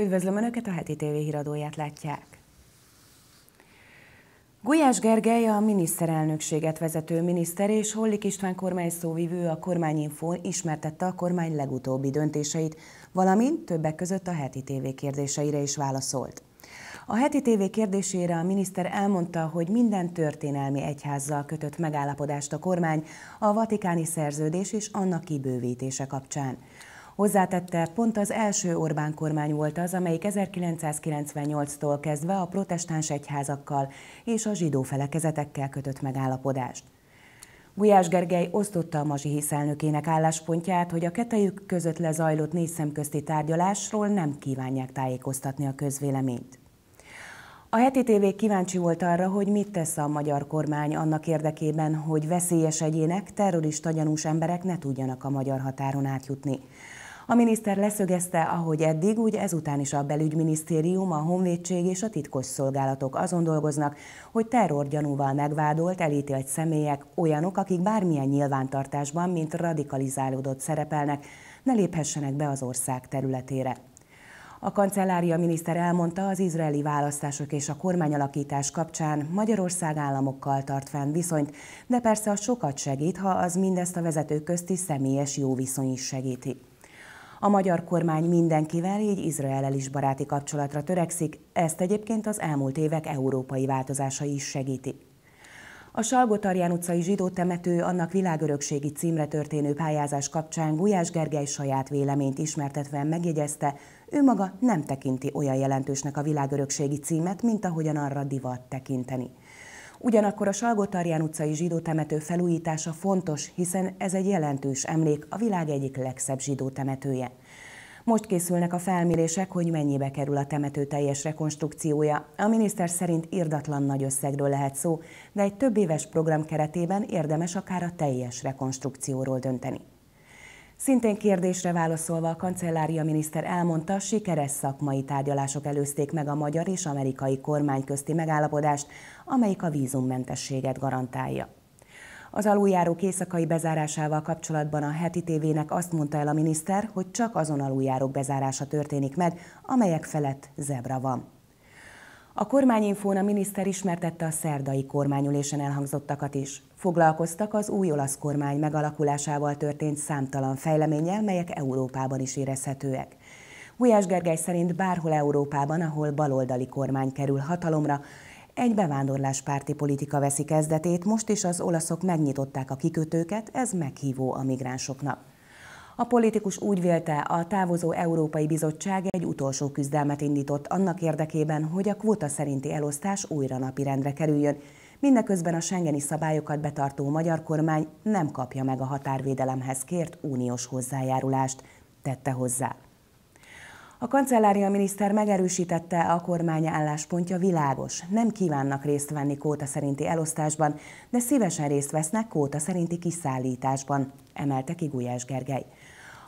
Üdvözlöm Önöket, a heti TV híradóját látják. Gulyás Gergely a miniszterelnökséget vezető miniszter és Hollik István kormány szóvivő a kormányinfón ismertette a kormány legutóbbi döntéseit, valamint többek között a heti TV kérdéseire is válaszolt. A heti TV kérdésére a miniszter elmondta, hogy minden történelmi egyházzal kötött megállapodást a kormány a vatikáni szerződés és annak kibővítése kapcsán. Hozzátette, pont az első Orbán kormány volt az, amelyik 1998-tól kezdve a protestáns egyházakkal és a zsidó felekezetekkel kötött megállapodást. Gulyás Gergely osztotta a Mazsi hiszelnökének álláspontját, hogy a ketejük között lezajlott négy szemközti tárgyalásról nem kívánják tájékoztatni a közvéleményt. A heti tévé kíváncsi volt arra, hogy mit tesz a magyar kormány annak érdekében, hogy veszélyes egyének, terrorista gyanús emberek ne tudjanak a magyar határon átjutni. A miniszter leszögezte, ahogy eddig, úgy ezután is a belügyminisztérium, a honvédség és a titkos szolgálatok azon dolgoznak, hogy terrorgyanúval megvádolt, elítélt személyek olyanok, akik bármilyen nyilvántartásban, mint radikalizálódott szerepelnek, ne léphessenek be az ország területére. A kancellária miniszter elmondta, az izraeli választások és a kormányalakítás kapcsán Magyarország államokkal tart fenn viszonyt, de persze a sokat segít, ha az mindezt a vezetők közti személyes jó viszony is segíti. A magyar kormány mindenkivel, így Izraellel is baráti kapcsolatra törekszik, ezt egyébként az elmúlt évek európai változásai is segítik. A Salgotarján utcai zsidó temető annak világörökségi címre történő pályázás kapcsán Gulyás Gergely saját véleményt ismertetve megjegyezte, ő maga nem tekinti olyan jelentősnek a világörökségi címet, mint ahogyan arra divat tekinteni. Ugyanakkor a Salgotarján utcai zsidó temető felújítása fontos, hiszen ez egy jelentős emlék, a világ egyik legszebb zsidó temetője. Most készülnek a felmérések, hogy mennyibe kerül a temető teljes rekonstrukciója. A miniszter szerint irdatlan nagy összegről lehet szó, de egy több éves program keretében érdemes akár a teljes rekonstrukcióról dönteni. Szintén kérdésre válaszolva a kancellária miniszter elmondta, sikeres szakmai tárgyalások előzték meg a magyar és amerikai kormány közti megállapodást, amelyik a vízummentességet garantálja. Az aluljárók éjszakai bezárásával kapcsolatban a heti tévének azt mondta el a miniszter, hogy csak azon aluljárók bezárása történik meg, amelyek felett zebra van. A kormányinfón a miniszter ismertette a szerdai kormányülésen elhangzottakat is. Foglalkoztak az új olasz kormány megalakulásával történt számtalan fejleménnyel, melyek Európában is érezhetőek. Gulyás Gergely szerint bárhol Európában, ahol baloldali kormány kerül hatalomra, egy bevándorláspárti politika veszi kezdetét, most is az olaszok megnyitották a kikötőket, ez meghívó a migránsoknak. A politikus úgy vélte, a távozó Európai Bizottság egy utolsó küzdelmet indított annak érdekében, hogy a kvóta szerinti elosztás újra napirendre kerüljön. Mindeközben a Schengeni szabályokat betartó magyar kormány nem kapja meg a határvédelemhez kért uniós hozzájárulást, tette hozzá. A kancellária miniszter megerősítette, a kormány álláspontja világos. Nem kívánnak részt venni kóta szerinti elosztásban, de szívesen részt vesznek kóta szerinti kiszállításban, emelte ki Gulyás Gergely.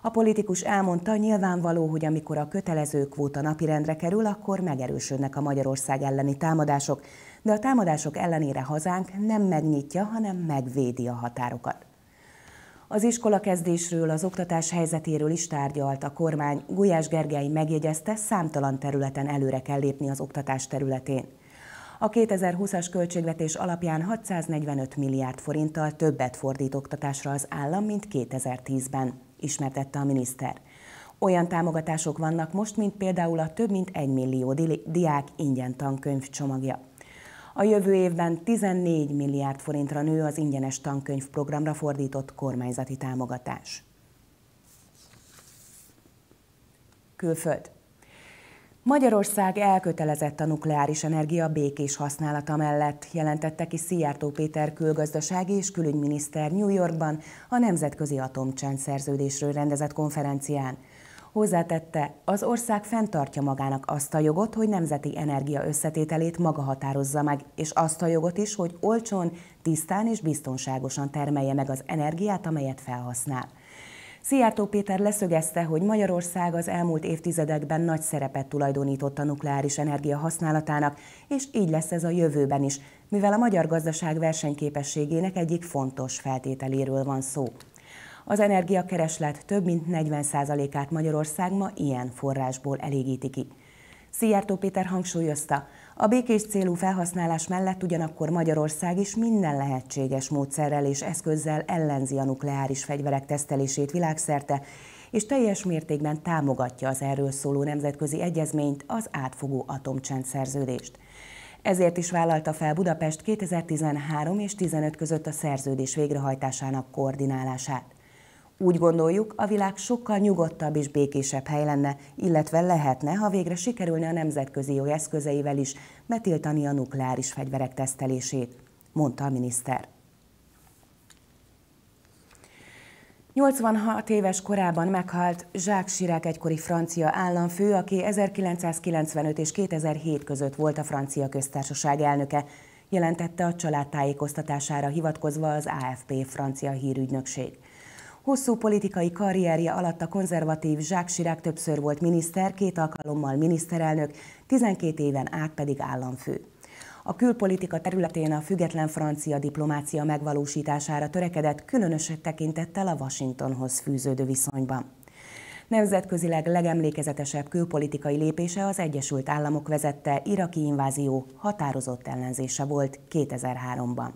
A politikus elmondta, nyilvánvaló, hogy amikor a kötelező kvóta napirendre kerül, akkor megerősödnek a Magyarország elleni támadások, de a támadások ellenére hazánk nem megnyitja, hanem megvédi a határokat. Az iskola kezdésről, az oktatás helyzetéről is tárgyalt a kormány. Gulyás Gergely megjegyezte, számtalan területen előre kell lépni az oktatás területén. A 2020-as költségvetés alapján 645 milliárd forinttal többet fordít oktatásra az állam, mint 2010-ben, ismertette a miniszter. Olyan támogatások vannak most, mint például a több mint 1 millió diák ingyen tankönyv csomagja. A jövő évben 14 milliárd forintra nő az ingyenes tankönyvprogramra fordított kormányzati támogatás. Külföld. Magyarország elkötelezett a nukleáris energia békés használata mellett, jelentette ki Szijjártó Péter külgazdasági és külügyminiszter New Yorkban a Nemzetközi Atomcsend Szerződésről rendezett konferencián. Hozzátette, az ország fenntartja magának azt a jogot, hogy nemzeti energia összetételét maga határozza meg, és azt a jogot is, hogy olcsón, tisztán és biztonságosan termelje meg az energiát, amelyet felhasznál. Szijjártó Péter leszögezte, hogy Magyarország az elmúlt évtizedekben nagy szerepet tulajdonított a nukleáris energia használatának, és így lesz ez a jövőben is, mivel a magyar gazdaság versenyképességének egyik fontos feltételéről van szó. Az energiakereslet több mint 40%-át Magyarország ma ilyen forrásból elégíti ki. Szijjártó Péter hangsúlyozta, a békés célú felhasználás mellett ugyanakkor Magyarország is minden lehetséges módszerrel és eszközzel ellenzi a nukleáris fegyverek tesztelését világszerte, és teljes mértékben támogatja az erről szóló nemzetközi egyezményt, az átfogó atomcsend szerződést. Ezért is vállalta fel Budapest 2013 és 2015 között a szerződés végrehajtásának koordinálását. Úgy gondoljuk, a világ sokkal nyugodtabb és békésebb hely lenne, illetve lehetne, ha végre sikerülne a nemzetközi jog eszközeivel is betiltani a nukleáris fegyverek tesztelését, mondta a miniszter. 86 éves korában meghalt Jacques Chirac egykori francia államfő, aki 1995 és 2007 között volt a francia köztársaság elnöke, jelentette a család tájékoztatására hivatkozva az AFP francia hírügynökség. Hosszú politikai karrierje alatt a konzervatív Jacques többször volt miniszter, két alkalommal miniszterelnök, 12 éven át pedig államfő. A külpolitika területén a független francia diplomácia megvalósítására törekedett, különösebb tekintettel a Washingtonhoz fűződő viszonyban. Nemzetközileg legemlékezetesebb külpolitikai lépése az Egyesült Államok vezette iraki invázió határozott ellenzése volt 2003-ban.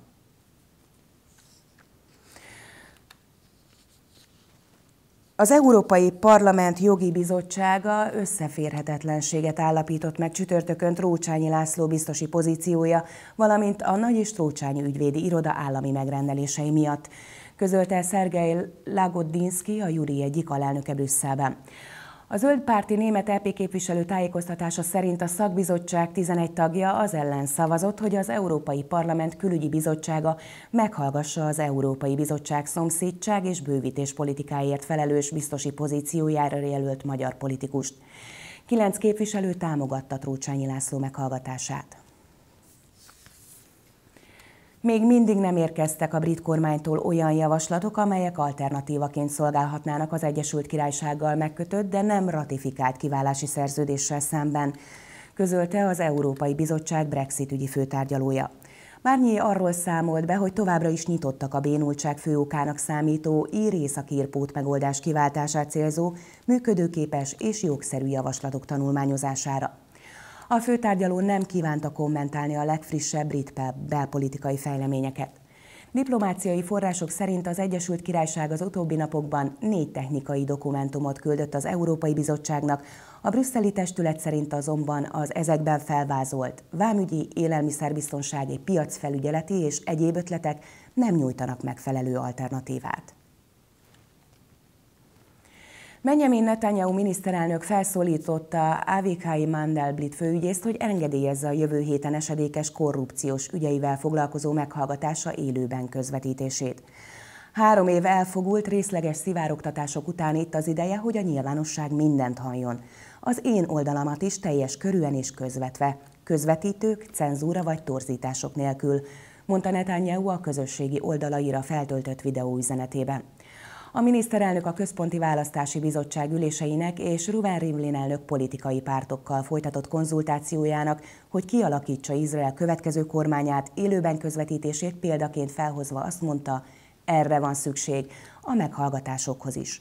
Az Európai Parlament jogi bizottsága összeférhetetlenséget állapított meg csütörtökön Trócsányi László biztosi pozíciója, valamint a Nagy és Trócsányi ügyvédi iroda állami megrendelései miatt, közölte Szergej Lagodinszki, a Júri egyik alelnöke Brüsszelben. A zöldpárti német EP képviselő tájékoztatása szerint a szakbizottság 11 tagja az ellen szavazott, hogy az Európai Parlament külügyi bizottsága meghallgassa az Európai Bizottság szomszédság és bővítés politikáért felelős biztosi pozíciójára jelölt magyar politikust. Kilenc képviselő támogatta Trócsányi László meghallgatását. Még mindig nem érkeztek a brit kormánytól olyan javaslatok, amelyek alternatívaként szolgálhatnának az Egyesült Királysággal megkötött, de nem ratifikált kiválási szerződéssel szemben, közölte az Európai Bizottság Brexit ügyi főtárgyalója. Márnyi arról számolt be, hogy továbbra is nyitottak a bénultság főokának számító ír északírpót megoldás kiváltását célzó, működőképes és jogszerű javaslatok tanulmányozására. A főtárgyaló nem kívánta kommentálni a legfrissebb brit belpolitikai fejleményeket. Diplomáciai források szerint az Egyesült Királyság az utóbbi napokban négy technikai dokumentumot küldött az Európai Bizottságnak, a brüsszeli testület szerint azonban az ezekben felvázolt vámügyi, élelmiszerbiztonsági, piacfelügyeleti és egyéb ötletek nem nyújtanak megfelelő alternatívát. Benjamin Netanyahu miniszterelnök felszólította AVK Mandelblit főügyészt, hogy engedélyezze a jövő héten esedékes korrupciós ügyeivel foglalkozó meghallgatása élőben közvetítését. Három év elfogult részleges szivárogtatások után itt az ideje, hogy a nyilvánosság mindent halljon. Az én oldalamat is teljes körűen és közvetve. Közvetítők, cenzúra vagy torzítások nélkül, mondta Netanyahu a közösségi oldalaira feltöltött videóüzenetében. A miniszterelnök a Központi Választási Bizottság üléseinek és Ruven Rivlin elnök politikai pártokkal folytatott konzultációjának, hogy kialakítsa Izrael következő kormányát, élőben közvetítését példaként felhozva azt mondta, erre van szükség, a meghallgatásokhoz is.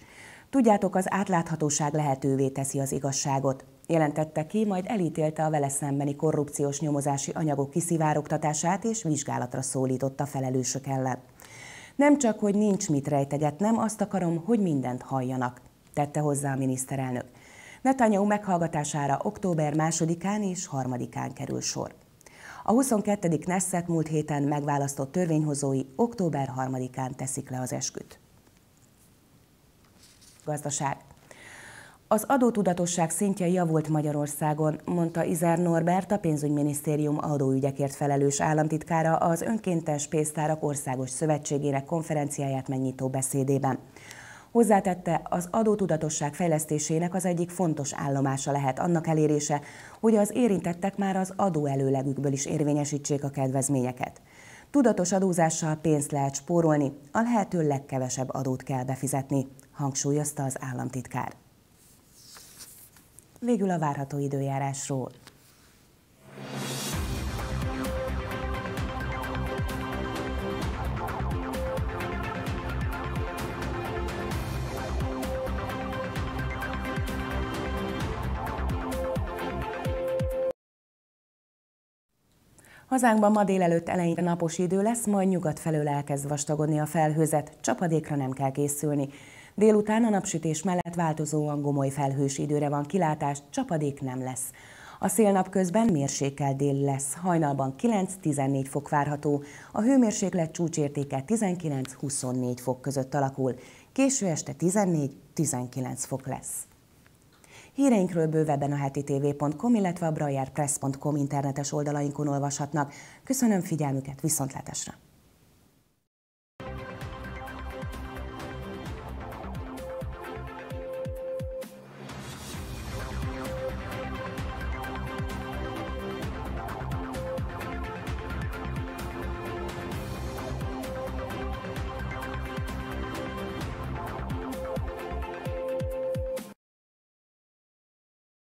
Tudjátok, az átláthatóság lehetővé teszi az igazságot, jelentette ki, majd elítélte a vele szembeni korrupciós nyomozási anyagok kiszivárogtatását és vizsgálatra szólította felelősök ellen. Nem csak, hogy nincs mit rejtegetnem, azt akarom, hogy mindent halljanak, tette hozzá a miniszterelnök. Netanyahu meghallgatására október 2-án és 3-án kerül sor. A 22. Nesset múlt héten megválasztott törvényhozói október 3-án teszik le az esküt. Gazdaság. Az adótudatosság szintje javult Magyarországon, mondta Izár Norbert, a pénzügyminisztérium adóügyekért felelős államtitkára az Önkéntes Pénztárak Országos Szövetségének konferenciáját megnyitó beszédében. Hozzátette, az adótudatosság fejlesztésének az egyik fontos állomása lehet annak elérése, hogy az érintettek már az adóelőlegükből is érvényesítsék a kedvezményeket. Tudatos adózással pénzt lehet spórolni, a lehető legkevesebb adót kell befizetni, hangsúlyozta az államtitkár. Végül a várható időjárásról. Hazánkban ma délelőtt eleinte napos idő lesz, majd nyugat felől elkezd vastagodni a felhőzet, csapadékra nem kell készülni. Délután a napsütés mellett változóan gomoly felhős időre van kilátás, csapadék nem lesz. A szél napközben mérsékel dél lesz, hajnalban 9-14 fok várható, a hőmérséklet csúcsértéke 19-24 fok között alakul, késő este 14-19 fok lesz. Híreinkről bővebben a heti tv.com, illetve a brajerpress.com internetes oldalainkon olvashatnak. Köszönöm figyelmüket, viszontlátásra!